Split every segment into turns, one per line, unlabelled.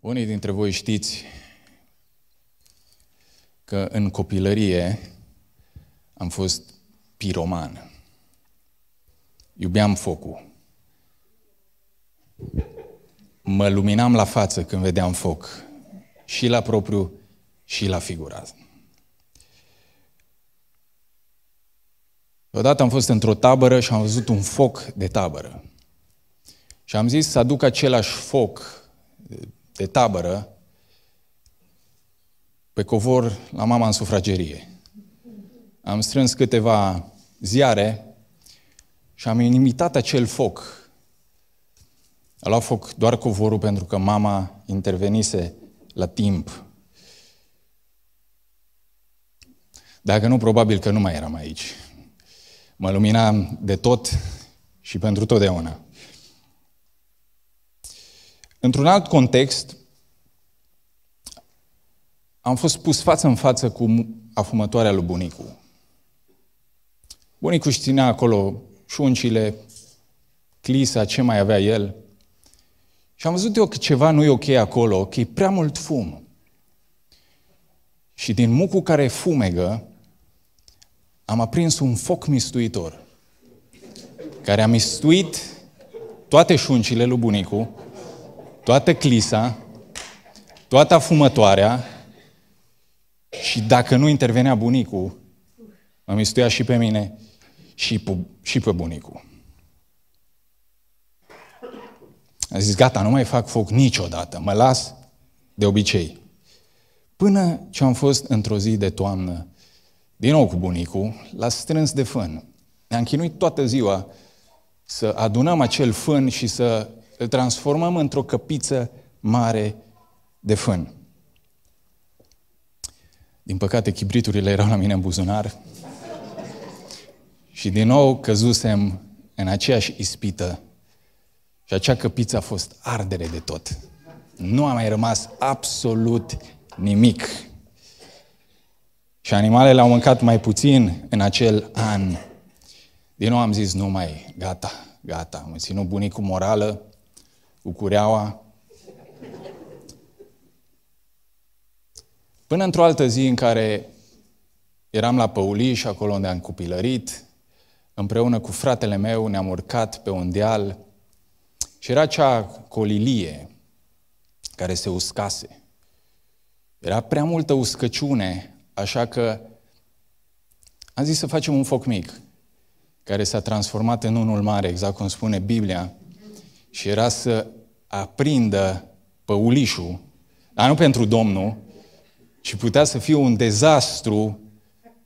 Unii dintre voi știți că în copilărie am fost piroman. Iubeam focul. Mă luminam la față când vedeam foc, și la propriu, și la figurat. Odată am fost într-o tabără și am văzut un foc de tabără. Și am zis să aduc același foc de tabără pe covor la mama în sufragerie. Am strâns câteva ziare și am imitat acel foc. A luat foc doar covorul pentru că mama intervenise la timp. Dacă nu, probabil că nu mai eram aici. Mă lumina de tot și pentru totdeauna. Într-un alt context, am fost pus față în față cu afumătoarea lui bunicu. Bunicu își ținea acolo șuncile, clisa, ce mai avea el. Și am văzut eu că ceva nu e ok acolo, că e prea mult fum. Și din mucul care fumegă, am aprins un foc mistuitor, care a mistuit toate șuncile lui bunicu, toată clisa, toată fumătoarea, și dacă nu intervenea bunicul, mă mistuia și pe mine și pe, și pe bunicul. A zis, gata, nu mai fac foc niciodată, mă las de obicei. Până ce am fost într-o zi de toamnă, din nou cu bunicul, l-a strâns de fân. Ne-am chinuit toată ziua să adunăm acel fân și să îl transformăm într-o căpiță mare de fân. Din păcate, chibriturile erau la mine în buzunar. Și din nou căzusem în aceeași ispită și acea căpiță a fost ardere de tot. Nu a mai rămas absolut nimic. Și animalele au mâncat mai puțin în acel an. Din nou am zis, nu mai, gata, gata. Am ținut bunicul morală, cu cureaua, Până într-o altă zi în care eram la Păuliș, acolo unde am copilărit, împreună cu fratele meu ne-am urcat pe un deal și era cea colilie care se uscase. Era prea multă uscăciune, așa că am zis să facem un foc mic, care s-a transformat în unul mare, exact cum spune Biblia, și era să aprindă păulișul, dar nu pentru Domnul, și putea să fie un dezastru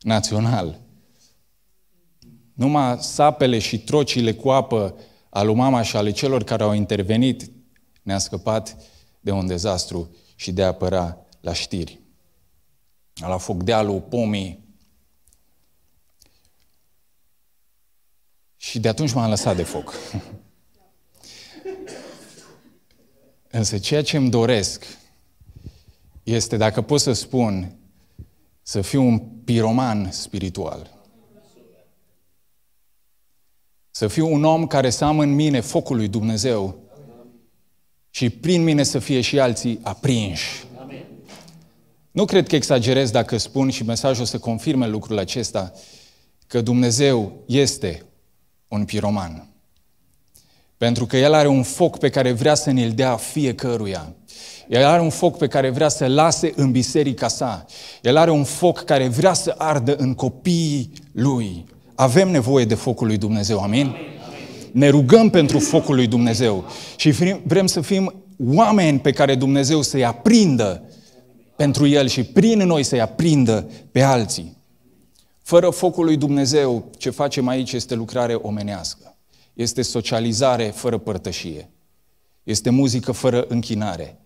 național. Numai sapele și trocile cu apă al mama și ale celor care au intervenit ne-a scăpat de un dezastru și de a apăra la știri. La alu pomii. Și de atunci m-am lăsat de foc. Însă ceea ce îmi doresc este, dacă pot să spun, să fiu un piroman spiritual. Să fiu un om care să am în mine focul lui Dumnezeu și prin mine să fie și alții aprinși. Amen. Nu cred că exagerez dacă spun și mesajul să confirme lucrul acesta, că Dumnezeu este un piroman. Pentru că El are un foc pe care vrea să ne-l dea fiecăruia. El are un foc pe care vrea să lase în biserica sa. El are un foc care vrea să ardă în copiii lui. Avem nevoie de focul lui Dumnezeu, amin? amin. Ne rugăm pentru focul lui Dumnezeu și vrem să fim oameni pe care Dumnezeu să-i aprindă pentru El și prin noi să-i aprindă pe alții. Fără focul lui Dumnezeu, ce facem aici este lucrare omenească. Este socializare fără părtășie. Este muzică fără închinare.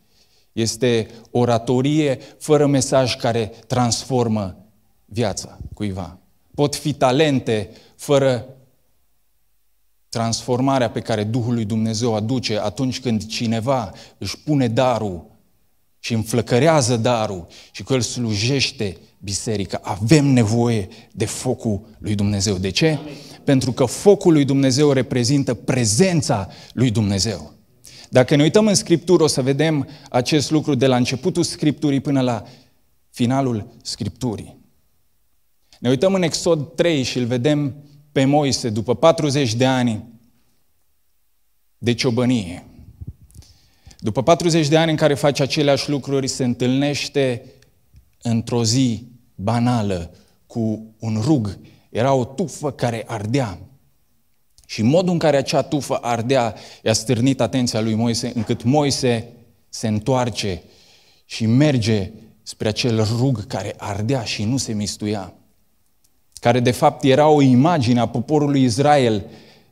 Este oratorie fără mesaj care transformă viața cuiva. Pot fi talente fără transformarea pe care Duhul lui Dumnezeu aduce atunci când cineva își pune darul și înflăcărează darul și că el slujește biserica. Avem nevoie de focul lui Dumnezeu. De ce? Amin. Pentru că focul lui Dumnezeu reprezintă prezența lui Dumnezeu. Dacă ne uităm în Scriptură, o să vedem acest lucru de la începutul Scripturii până la finalul Scripturii. Ne uităm în Exod 3 și îl vedem pe Moise după 40 de ani de ciobănie. După 40 de ani în care face aceleași lucruri, se întâlnește într-o zi banală cu un rug. Era o tufă care ardea. Și modul în care acea tufă ardea i-a stârnit atenția lui Moise, încât Moise se întoarce și merge spre acel rug care ardea și nu se mistuia, care de fapt era o imagine a poporului Israel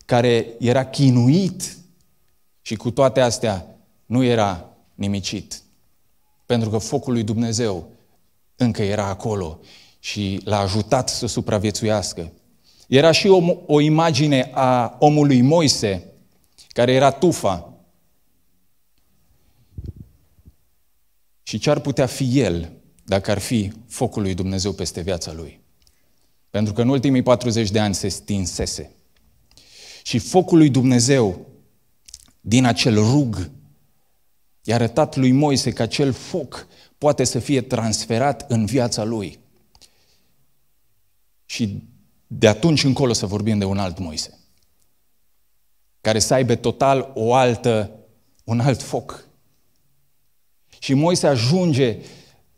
care era chinuit și cu toate astea nu era nimicit. Pentru că focul lui Dumnezeu încă era acolo și l-a ajutat să supraviețuiască. Era și o, o imagine a omului Moise, care era tufa. Și ce ar putea fi el dacă ar fi focul lui Dumnezeu peste viața lui? Pentru că în ultimii 40 de ani se stinsese. Și focul lui Dumnezeu din acel rug i-a arătat lui Moise că acel foc poate să fie transferat în viața lui. Și de atunci încolo să vorbim de un alt Moise, care să aibă total o altă, un alt foc. Și Moise ajunge,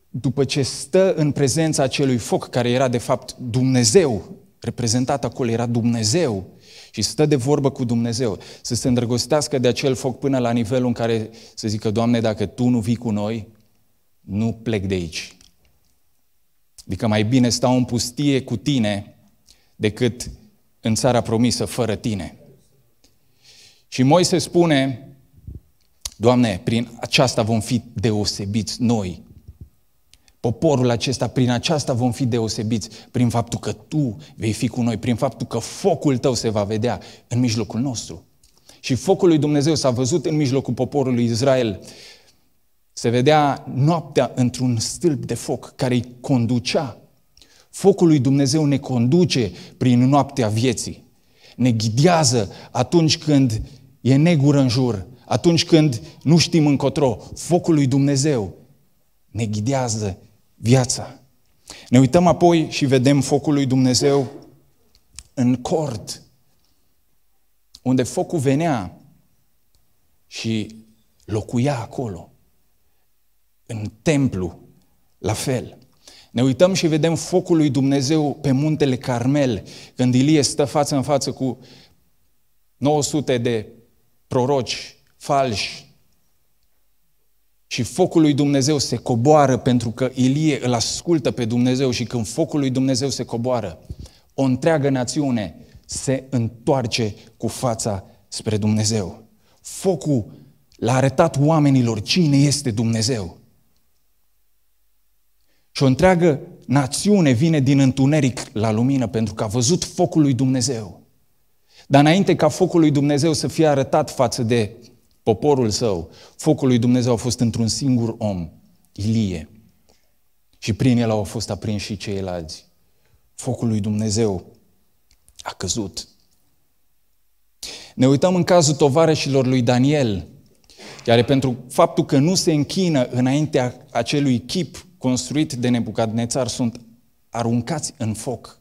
după ce stă în prezența acelui foc, care era de fapt Dumnezeu, reprezentat acolo era Dumnezeu, și stă de vorbă cu Dumnezeu, să se îndrăgostească de acel foc până la nivelul în care să zică, Doamne, dacă Tu nu vii cu noi, nu plec de aici. Adică mai bine stau în pustie cu Tine decât în țara promisă fără tine. Și Moise spune, Doamne, prin aceasta vom fi deosebiți noi. Poporul acesta, prin aceasta vom fi deosebiți, prin faptul că Tu vei fi cu noi, prin faptul că focul Tău se va vedea în mijlocul nostru. Și focul lui Dumnezeu s-a văzut în mijlocul poporului Israel. Se vedea noaptea într-un stâlp de foc care îi conducea Focul lui Dumnezeu ne conduce prin noaptea vieții. Ne ghidează atunci când e negură în jur, atunci când nu știm încotro. Focul lui Dumnezeu ne ghidează viața. Ne uităm apoi și vedem focul lui Dumnezeu în cord, unde focul venea și locuia acolo. În templu, la fel. Ne uităm și vedem focul lui Dumnezeu pe muntele Carmel, când Ilie stă față în față cu 900 de proroci falși. Și focul lui Dumnezeu se coboară pentru că Ilie îl ascultă pe Dumnezeu și când focul lui Dumnezeu se coboară, o întreagă națiune se întoarce cu fața spre Dumnezeu. Focul l-a arătat oamenilor cine este Dumnezeu. Și o întreagă națiune vine din întuneric la lumină pentru că a văzut focul lui Dumnezeu. Dar înainte ca focul lui Dumnezeu să fie arătat față de poporul său, focul lui Dumnezeu a fost într-un singur om, Ilie. Și prin el au fost aprinși și ceilalți. Focul lui Dumnezeu a căzut. Ne uităm în cazul tovarășilor lui Daniel, care pentru faptul că nu se închină înaintea acelui chip construit de Nebucadnețar sunt aruncați în foc.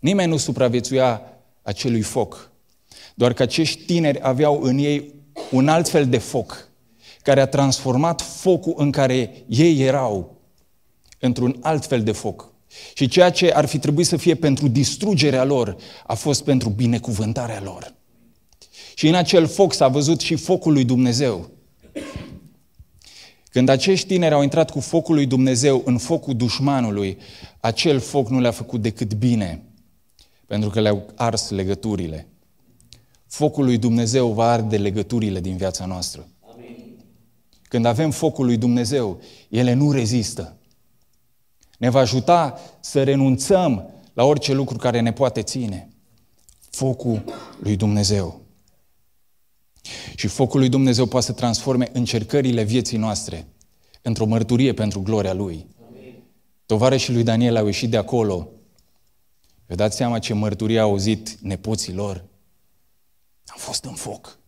Nimeni nu supraviețuia acelui foc, doar că acești tineri aveau în ei un alt fel de foc, care a transformat focul în care ei erau într-un alt fel de foc. Și ceea ce ar fi trebuit să fie pentru distrugerea lor a fost pentru binecuvântarea lor. Și în acel foc s-a văzut și focul lui Dumnezeu. Când acești tineri au intrat cu focul lui Dumnezeu în focul dușmanului, acel foc nu le-a făcut decât bine, pentru că le-au ars legăturile. Focul lui Dumnezeu va arde legăturile din viața noastră. Când avem focul lui Dumnezeu, ele nu rezistă. Ne va ajuta să renunțăm la orice lucru care ne poate ține. Focul lui Dumnezeu. Și focul lui Dumnezeu poate să transforme încercările vieții noastre într-o mărturie pentru gloria Lui. Tovarășii lui Daniel au ieșit de acolo. Vă dați seama ce mărturie au auzit nepoții lor? Am fost în foc.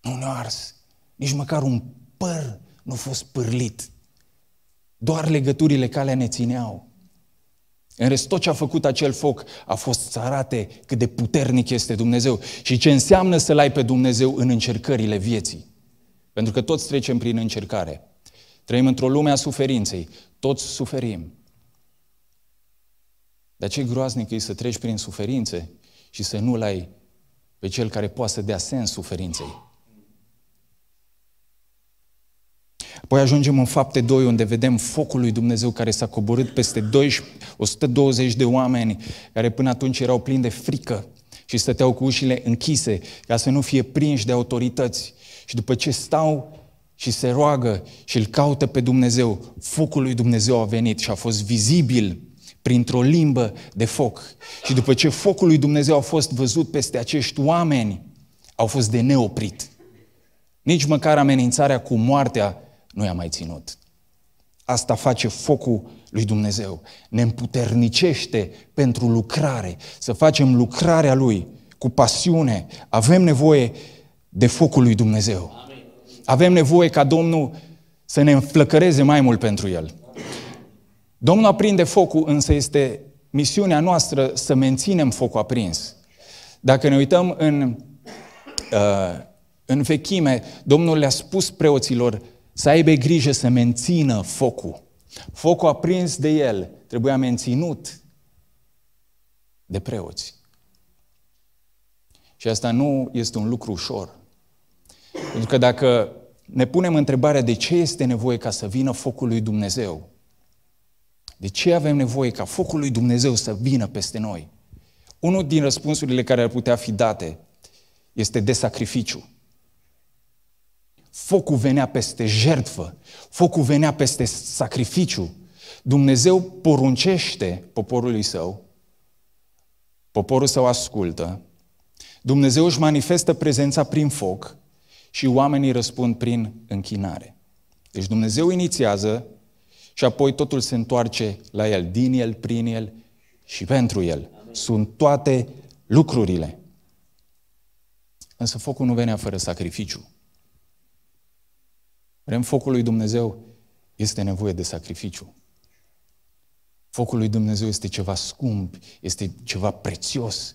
Nu ne-a ars. Nici măcar un păr nu a fost pârlit. Doar legăturile calea ne țineau. În rest, tot ce a făcut acel foc a fost să arate cât de puternic este Dumnezeu și ce înseamnă să-L ai pe Dumnezeu în încercările vieții. Pentru că toți trecem prin încercare. Trăim într-o lume a suferinței. Toți suferim. Dar ce groaznic e să treci prin suferințe și să nu-L ai pe Cel care poate să dea sens suferinței. Apoi ajungem în fapte 2, unde vedem focul lui Dumnezeu care s-a coborât peste 12, 120 de oameni care până atunci erau plini de frică și stăteau cu ușile închise ca să nu fie prinși de autorități. Și după ce stau și se roagă și îl caută pe Dumnezeu, focul lui Dumnezeu a venit și a fost vizibil printr-o limbă de foc. Și după ce focul lui Dumnezeu a fost văzut peste acești oameni, au fost de neoprit. Nici măcar amenințarea cu moartea nu i-a mai ținut. Asta face focul lui Dumnezeu. Ne împuternicește pentru lucrare, să facem lucrarea Lui cu pasiune. Avem nevoie de focul lui Dumnezeu. Avem nevoie ca Domnul să ne înflăcăreze mai mult pentru El. Domnul aprinde focul, însă este misiunea noastră să menținem focul aprins. Dacă ne uităm în, uh, în vechime, Domnul le-a spus preoților să aibă grijă să mențină focul. Focul aprins de el trebuia menținut de preoți. Și asta nu este un lucru ușor. Pentru că dacă ne punem întrebarea de ce este nevoie ca să vină focul lui Dumnezeu, de ce avem nevoie ca focul lui Dumnezeu să vină peste noi? Unul din răspunsurile care ar putea fi date este de sacrificiu. Focul venea peste jertfă, focul venea peste sacrificiu. Dumnezeu poruncește poporului său, poporul său ascultă, Dumnezeu își manifestă prezența prin foc și oamenii răspund prin închinare. Deci Dumnezeu inițiază și apoi totul se întoarce la El, din El, prin El și pentru El. Sunt toate lucrurile. Însă focul nu venea fără sacrificiu. Vrem focul lui Dumnezeu? Este nevoie de sacrificiu. Focul lui Dumnezeu este ceva scump, este ceva prețios,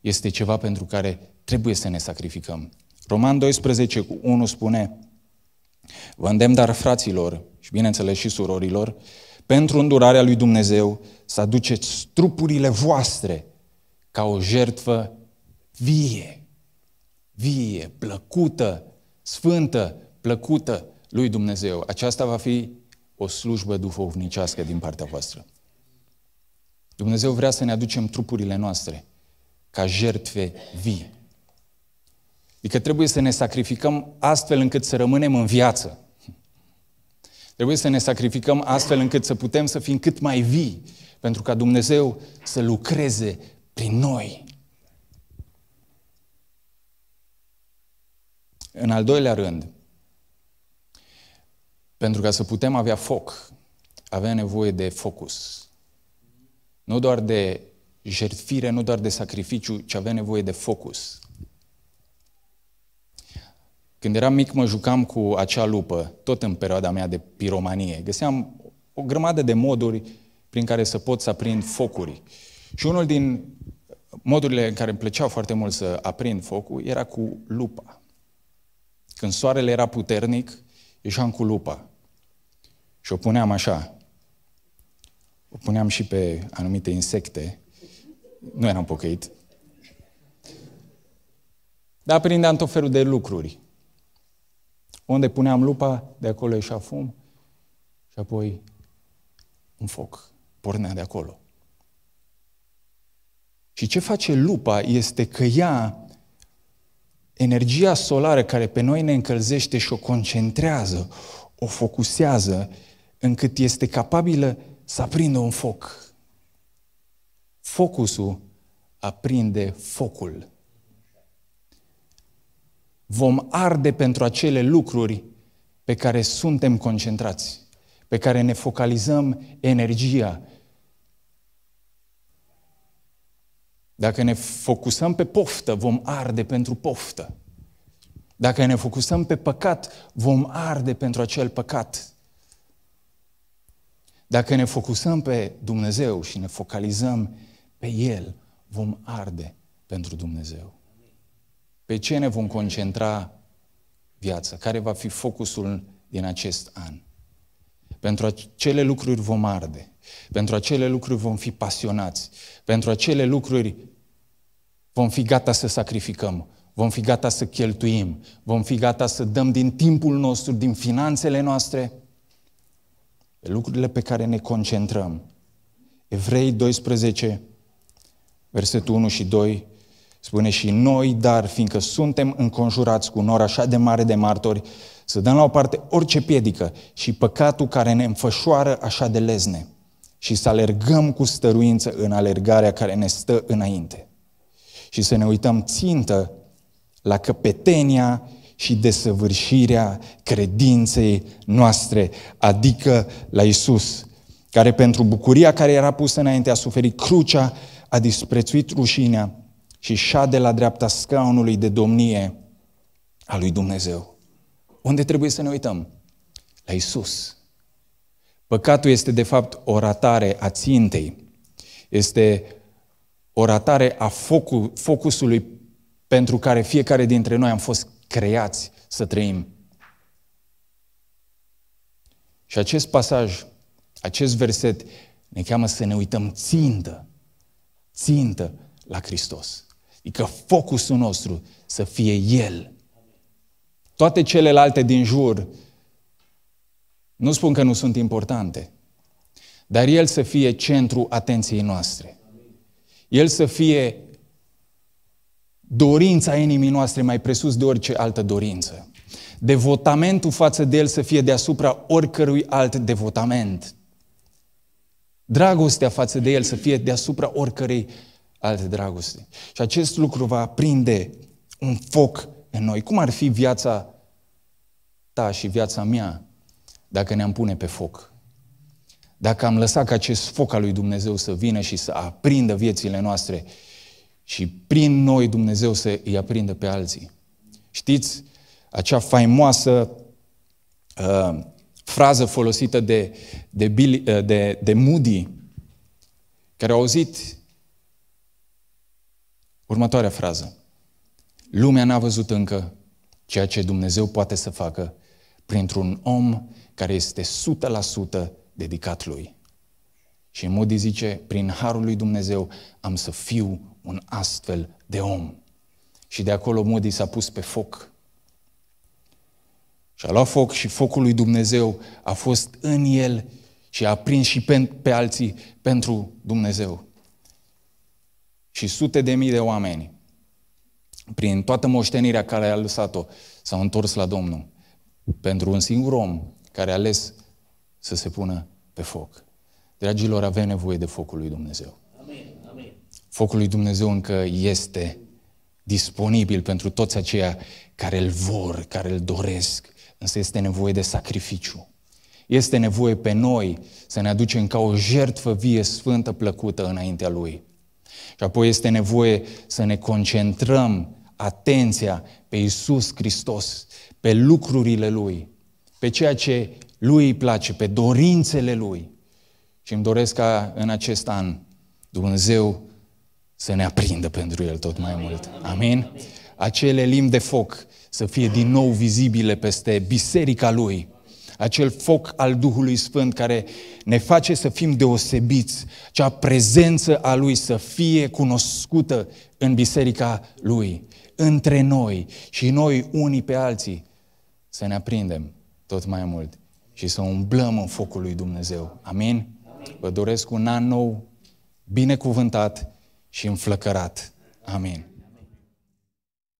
este ceva pentru care trebuie să ne sacrificăm. Roman 12 cu 1 spune, Vă îndemn dar fraților și bineînțeles și surorilor, pentru îndurarea lui Dumnezeu să aduceți trupurile voastre ca o jertfă vie, vie, plăcută, sfântă, plăcută, lui Dumnezeu. Aceasta va fi o slujbă duhovnicească din partea voastră. Dumnezeu vrea să ne aducem trupurile noastre ca jertfe vii. Adică trebuie să ne sacrificăm astfel încât să rămânem în viață. Trebuie să ne sacrificăm astfel încât să putem să fim cât mai vii, pentru ca Dumnezeu să lucreze prin noi. În al doilea rând, pentru ca să putem avea foc, avea nevoie de focus. Nu doar de jertfire, nu doar de sacrificiu, ci avea nevoie de focus. Când eram mic, mă jucam cu acea lupă, tot în perioada mea de piromanie. Găseam o grămadă de moduri prin care să pot să aprind focuri. Și unul din modurile în care îmi plăcea foarte mult să aprind focul era cu lupa. Când soarele era puternic, ieșeam cu lupa și o puneam așa. O puneam și pe anumite insecte. Nu eram pocăit. Dar prindeam tot felul de lucruri. Unde puneam lupa, de acolo ieșea fum și apoi un foc pornea de acolo. Și ce face lupa este că ea energia solară care pe noi ne încălzește și o concentrează, o focusează, încât este capabilă să aprindă un foc. Focusul aprinde focul. Vom arde pentru acele lucruri pe care suntem concentrați, pe care ne focalizăm energia Dacă ne focusăm pe poftă, vom arde pentru poftă. Dacă ne focusăm pe păcat, vom arde pentru acel păcat. Dacă ne focusăm pe Dumnezeu și ne focalizăm pe El, vom arde pentru Dumnezeu. Pe ce ne vom concentra viața? Care va fi focusul din acest an? Pentru acele lucruri vom arde. Pentru acele lucruri vom fi pasionați. Pentru acele lucruri vom fi gata să sacrificăm. Vom fi gata să cheltuim. Vom fi gata să dăm din timpul nostru, din finanțele noastre, pe lucrurile pe care ne concentrăm. Evrei 12, versetul 1 și 2 Spune și noi, dar fiindcă suntem înconjurați cu un or așa de mare de martori, să dăm la o parte orice piedică și păcatul care ne înfășoară așa de lezne și să alergăm cu stăruință în alergarea care ne stă înainte și să ne uităm țintă la căpetenia și desăvârșirea credinței noastre, adică la Isus, care pentru bucuria care era pusă înainte a suferit crucea, a disprețuit rușinea, și șade la dreapta scaunului de domnie a lui Dumnezeu. Unde trebuie să ne uităm? La Isus. Păcatul este de fapt o ratare a țintei. Este o ratare a focul, focusului pentru care fiecare dintre noi am fost creați să trăim. Și acest pasaj, acest verset ne cheamă să ne uităm țintă, țintă la Hristos. Adică focusul nostru să fie El. Toate celelalte din jur, nu spun că nu sunt importante, dar El să fie centru atenției noastre. El să fie dorința inimii noastre mai presus de orice altă dorință. Devotamentul față de El să fie deasupra oricărui alt devotament. Dragostea față de El să fie deasupra oricărei alte dragoste. Și acest lucru va aprinde un foc în noi. Cum ar fi viața ta și viața mea dacă ne-am pune pe foc? Dacă am lăsat ca acest foc al lui Dumnezeu să vină și să aprindă viețile noastre și prin noi Dumnezeu să îi aprindă pe alții. Știți, acea faimoasă uh, frază folosită de, de, Billy, uh, de, de Moody, care a auzit Următoarea frază. Lumea n-a văzut încă ceea ce Dumnezeu poate să facă printr-un om care este 100% dedicat lui. Și în mod zice, prin harul lui Dumnezeu am să fiu un astfel de om. Și de acolo Modi s-a pus pe foc. Și a luat foc și focul lui Dumnezeu a fost în el și a prins și pe, pe alții pentru Dumnezeu și sute de mii de oameni, prin toată moștenirea care a lăsat-o, s-au întors la Domnul. Pentru un singur om care a ales să se pună pe foc. Dragilor, avem nevoie de focul lui Dumnezeu. Focul lui Dumnezeu încă este disponibil pentru toți aceia care îl vor, care îl doresc, însă este nevoie de sacrificiu. Este nevoie pe noi să ne aducem ca o jertfă vie, sfântă, plăcută înaintea Lui. Și apoi este nevoie să ne concentrăm atenția pe Isus Hristos, pe lucrurile Lui, pe ceea ce Lui îi place, pe dorințele Lui. Și îmi doresc ca în acest an Dumnezeu să ne aprindă pentru El tot mai mult. Amin? Acele limbi de foc să fie din nou vizibile peste biserica Lui, acel foc al Duhului Sfânt care ne face să fim deosebiți, cea prezență a Lui să fie cunoscută în biserica Lui, între noi și noi unii pe alții, să ne aprindem tot mai mult și să umblăm în focul lui Dumnezeu. Amin? Vă doresc un an nou binecuvântat și înflăcărat. Amin.